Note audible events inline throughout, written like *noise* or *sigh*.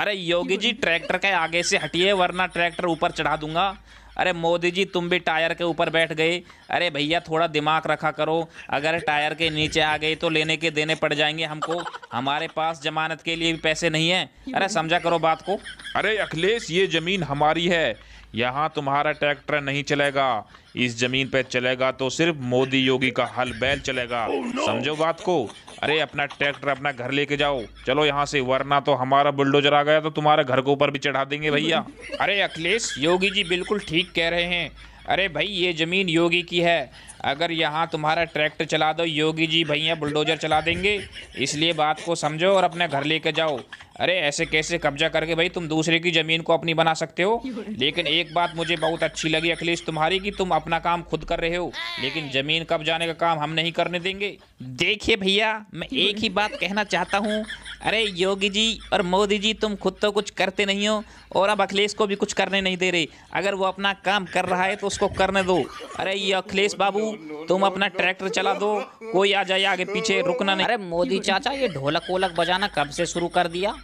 अरे योगी G tractor के आगे से हटिए वरना ट्रैक्टर ऊपर चढ़ा दूंगा अरे मोदी जी तुम भी टायर के ऊपर बैठ गए अरे भैया थोड़ा दिमाग रखा करो अगर टायर के नीचे आ गए तो लेने के देने पड़ जाएंगे हमको हमारे पास जमानत के लिए भी पैसे नहीं है अरे समझा करो बात को अरे अखिलेश ये जमीन हमारी है यहाँ तुम्हारा ट्रैक्टर नहीं चलेगा इस जमीन पर चलेगा तो सिर्फ मोदी योगी का हल बैल चलेगा oh, समझो बात को अरे अपना ट्रैक्टर अपना घर लेके जाओ चलो यहाँ से वरना तो हमारा बुलडोजर आ गया तो तुम्हारे घर के ऊपर भी चढ़ा देंगे भैया अरे अखिलेश योगी जी बिल्कुल ठीक कह रहे हैं अरे भाई ये ज़मीन योगी की है अगर यहाँ तुम्हारा ट्रैक्टर चला दो योगी जी भैया बुलडोजर चला देंगे इसलिए बात को समझो और अपने घर लेके जाओ अरे ऐसे कैसे कब्जा करके भाई तुम दूसरे की ज़मीन को अपनी बना सकते हो लेकिन एक बात मुझे बहुत अच्छी लगी अखिलेश तुम्हारी कि तुम अपना काम खुद कर रहे हो लेकिन ज़मीन कब्जाने का काम हम नहीं करने देंगे देखिए भैया मैं एक ही बात कहना चाहता हूँ अरे योगी जी और मोदी जी तुम खुद तो कुछ करते नहीं हो और अब अखिलेश को भी कुछ करने नहीं दे रहे अगर वो अपना काम कर रहा है तो उसको करने दो अरे ये अखिलेश बाबू तुम अपना ट्रैक्टर चला दो कोई आ जाए आगे पीछे रुकना नहीं अरे मोदी चाचा ये ढोलक वोलक बजाना कब से शुरू कर दिया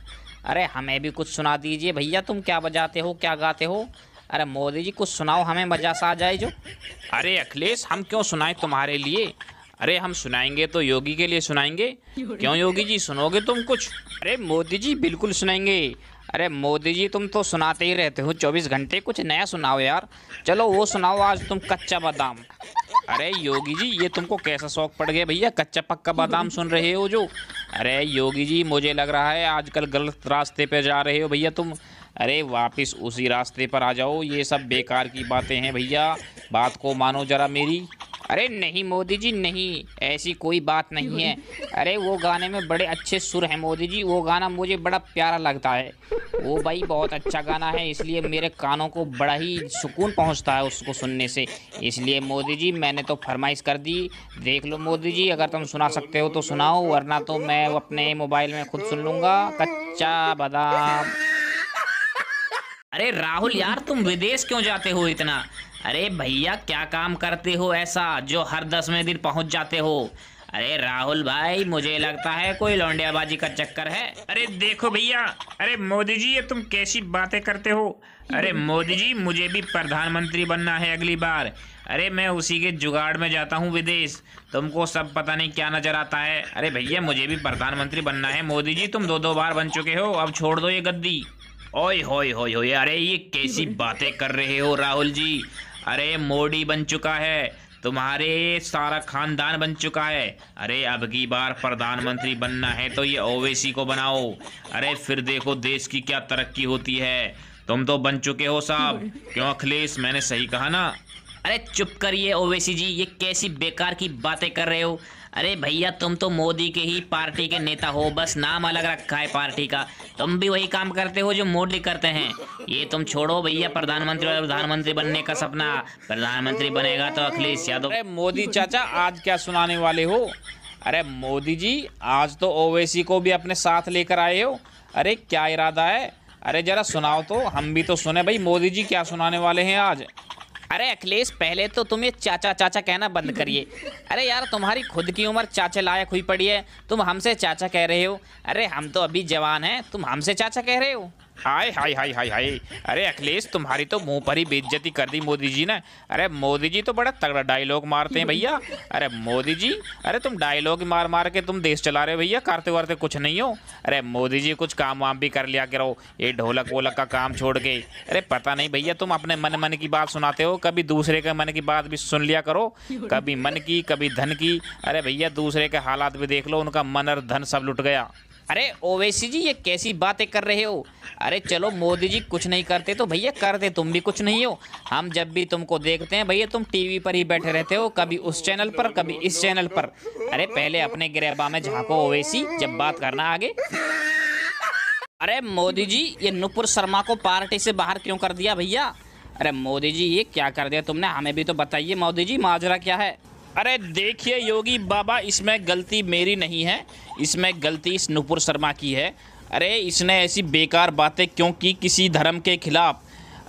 अरे हमें भी कुछ सुना दीजिए भैया तुम क्या बजाते हो क्या गाते हो अरे मोदी जी कुछ सुनाओ हमें मजा सा आ जाए जो अरे अखिलेश हम क्यों सुनाएं तुम्हारे लिए अरे हम सुनाएंगे तो योगी के लिए सुनाएंगे क्यों योगी जी सुनोगे तुम कुछ अरे मोदी जी बिल्कुल सुनाएंगे अरे मोदी जी तुम तो सुनाते ही रहते हो चौबीस घंटे कुछ नया सुनाओ यार चलो वो सुनाओ आज तुम कच्चा बादाम अरे योगी जी ये तुमको कैसा शौक पड़ गया भैया कच्चा पक्का बादाम सुन रहे हो जो अरे योगी जी मुझे लग रहा है आजकल गलत रास्ते पे जा रहे हो भैया तुम अरे वापस उसी रास्ते पर आ जाओ ये सब बेकार की बातें हैं भैया बात को मानो जरा मेरी अरे नहीं मोदी जी नहीं ऐसी कोई बात नहीं है अरे वो गाने में बड़े अच्छे सुर हैं मोदी जी वो गाना मुझे बड़ा प्यारा लगता है वो भाई बहुत अच्छा गाना है इसलिए मेरे कानों को बड़ा ही सुकून पहुंचता है उसको सुनने से इसलिए मोदी जी मैंने तो फरमाइश कर दी देख लो मोदी जी अगर तुम सुना सकते हो तो सुनाओ वरना तो मैं अपने मोबाइल में खुद सुन लूँगा कच्चा बदाम अरे राहुल यार तुम विदेश क्यों जाते हो इतना अरे भैया क्या काम करते हो ऐसा जो हर दसवें दिन पहुंच जाते हो अरे राहुल भाई मुझे लगता है कोई लौंडियाबाजी का चक्कर है अरे देखो भैया अरे मोदी जी ये तुम कैसी बातें करते हो अरे मोदी जी मुझे भी प्रधानमंत्री बनना है अगली बार अरे मैं उसी के जुगाड़ में जाता हूँ विदेश तुमको सब पता नहीं क्या नजर आता है अरे भैया मुझे भी प्रधानमंत्री बनना है मोदी जी तुम दो दो बार बन चुके हो अब छोड़ दो ये गद्दी ओए होए होए होए अरे ये कैसी *laughs* बातें कर रहे हो राहुल जी अरे मोडी बन चुका है तुम्हारे सारा खानदान बन चुका है अरे अब की बार प्रधानमंत्री बनना है तो ये ओवैसी को बनाओ अरे फिर देखो देश की क्या तरक्की होती है तुम तो बन चुके हो साहब *laughs* क्यों अखिलेश मैंने सही कहा ना अरे चुप करिए ओवैसी जी ये कैसी बेकार की बातें कर रहे हो अरे भैया तुम तो मोदी के ही पार्टी के नेता हो बस नाम अलग रखा है पार्टी का तुम भी वही काम करते हो जो मोदी करते हैं ये तुम छोड़ो भैया प्रधानमंत्री और प्रधानमंत्री बनने का सपना प्रधानमंत्री बनेगा तो अखिलेश यादव अरे मोदी चाचा आज क्या सुनाने वाले हो अरे मोदी जी आज तो ओवैसी को भी अपने साथ लेकर आए हो अरे क्या इरादा है अरे जरा सुनाओ तो हम भी तो सुने भाई मोदी जी क्या सुनाने वाले हैं आज अरे अखिलेश पहले तो तुम ये चाचा चाचा कहना बंद करिए अरे यार तुम्हारी खुद की उम्र चाचे लायक हुई पड़ी है तुम हमसे चाचा कह रहे हो अरे हम तो अभी जवान हैं तुम हमसे चाचा कह रहे हो हाय हाय हाय हाय हाय अरे अखिलेश तुम्हारी तो मुंह पर ही बेइज्जती कर दी मोदी जी ने अरे मोदी जी तो बड़ा तगड़ा डायलॉग मारते हैं भैया अरे मोदी जी अरे तुम डायलॉग मार मार के तुम देश चला रहे हो भैया करते वारते कुछ नहीं हो अरे मोदी जी कुछ काम वाम भी कर लिया करो ये ढोलक वोलक का काम छोड़ के अरे पता नहीं भैया तुम अपने मन मन की बात सुनाते हो कभी दूसरे के मन की बात भी सुन लिया करो कभी मन की कभी धन की अरे भैया दूसरे के हालात भी देख लो उनका मन और धन सब लुट गया अरे ओवैसी जी ये कैसी बातें कर रहे हो अरे चलो मोदी जी कुछ नहीं करते तो भैया करते तुम भी कुछ नहीं हो हम जब भी तुमको देखते हैं भैया तुम टीवी पर ही बैठे रहते हो कभी उस चैनल पर कभी इस चैनल पर अरे पहले अपने गिरबा में झाँको ओवैसी जब बात करना आगे अरे मोदी जी ये नुपुर शर्मा को पार्टी से बाहर क्यों कर दिया भैया अरे मोदी जी ये क्या कर दिया तुमने हमें भी तो बताइए मोदी जी माजरा क्या है अरे देखिए योगी बाबा इसमें गलती मेरी नहीं है इसमें गलती इस नुपुर शर्मा की है अरे इसने ऐसी बेकार बातें क्यों की किसी धर्म के खिलाफ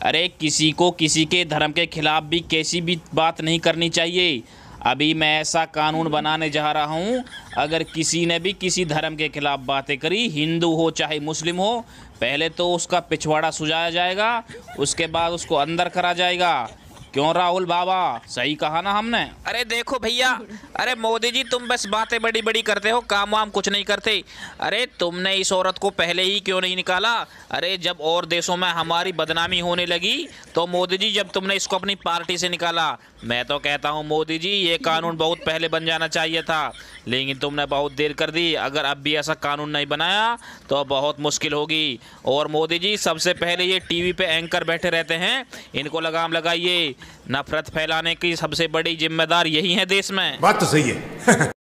अरे किसी को किसी के धर्म के खिलाफ भी कैसी भी बात नहीं करनी चाहिए अभी मैं ऐसा कानून बनाने जा रहा हूँ अगर किसी ने भी किसी धर्म के खिलाफ बातें करी हिंदू हो चाहे मुस्लिम हो पहले तो उसका पिछवाड़ा सुझाया जाएगा उसके बाद उसको अंदर करा जाएगा क्यों राहुल बाबा सही कहा ना हमने अरे देखो भैया अरे मोदी जी तुम बस बातें बड़ी बड़ी करते हो काम वाम कुछ नहीं करते अरे तुमने इस औरत को पहले ही क्यों नहीं निकाला अरे जब और देशों में हमारी बदनामी होने लगी तो मोदी जी जब तुमने इसको अपनी पार्टी से निकाला मैं तो कहता हूँ मोदी जी ये कानून बहुत पहले बन जाना चाहिए था लेकिन तुमने बहुत देर कर दी अगर अब भी ऐसा कानून नहीं बनाया तो बहुत मुश्किल होगी और मोदी जी सबसे पहले ये टी वी एंकर बैठे रहते हैं इनको लगाम लगाइए नफरत फैलाने की सबसे बड़ी जिम्मेदार यही है देश में बात तो सही है *laughs*